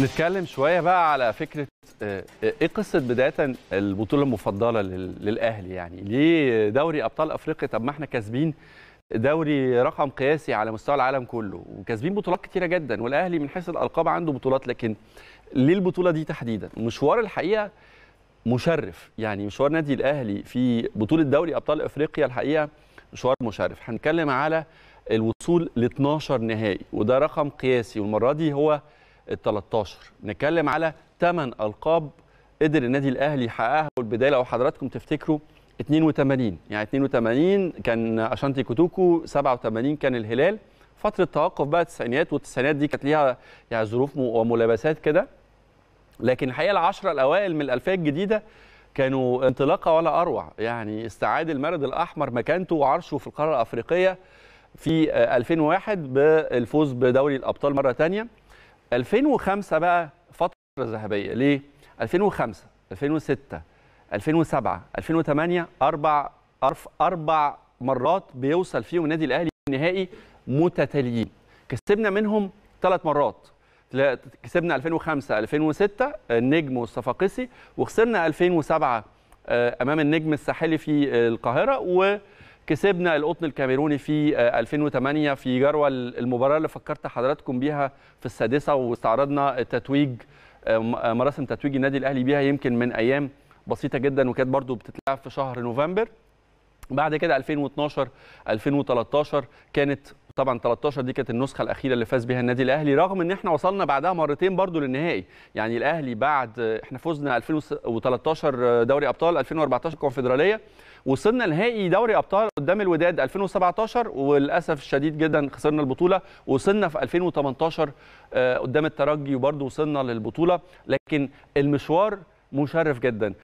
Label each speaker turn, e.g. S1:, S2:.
S1: نتكلم شويه بقى على فكره آه، آه، ايه قصه بدايه البطوله المفضله للاهلي يعني ليه دوري ابطال افريقيا طب ما احنا كاسبين دوري رقم قياسي على مستوى العالم كله وكاسبين بطولات كتيره جدا والاهلي من حيث الالقاب عنده بطولات لكن ليه البطوله دي تحديدا مشوار الحقيقه مشرف يعني مشوار نادي الاهلي في بطوله دوري ابطال افريقيا الحقيقه مشوار مشرف هنتكلم على الوصول ل 12 نهائي وده رقم قياسي والمره دي هو ال 13 نتكلم على 8 القاب قدر النادي الاهلي يحققها والبدايه لو حضراتكم تفتكروا 82 يعني 82 كان اشانتي كوتوكو 87 كان الهلال فتره توقف بقى التسعينات والتسعينات دي كانت ليها يعني ظروف وملابسات كده لكن الحقيقه العشره الاوائل من الالفيه الجديده كانوا انطلاقه ولا اروع يعني استعاد المارد الاحمر مكانته وعرشه في القاره الافريقيه في 2001 بالفوز بدوري الابطال مره ثانيه 2005 بقى فتره ذهبيه ليه 2005 2006 2007 2008 اربع اربع مرات بيوصل فيهم النادي الاهلي النهائي متتاليين كسبنا منهم ثلاث مرات كسبنا 2005 2006 النجم والصفاقسي وخسرنا 2007 آه، امام النجم الساحلي في القاهره و كسبنا القطن الكاميروني في 2008 آه، في جروة المباراة اللي فكرت حضراتكم بيها في السادسة واستعرضنا تتويج آه، آه، مراسم تتويج النادي الأهلي بيها يمكن من أيام بسيطة جدا وكانت برضو بتتلعب في شهر نوفمبر بعد كده 2012 2013 كانت طبعا 13 دي كانت النسخه الاخيره اللي فاز بها النادي الاهلي رغم ان احنا وصلنا بعدها مرتين برضو للنهائي يعني الاهلي بعد احنا فزنا 2013 دوري ابطال 2014 كونفدراليه وصلنا نهائي دوري ابطال قدام الوداد 2017 وللاسف الشديد جدا خسرنا البطوله وصلنا في 2018 آه، قدام الترجي وبرضو وصلنا للبطوله لكن المشوار مشرف جدا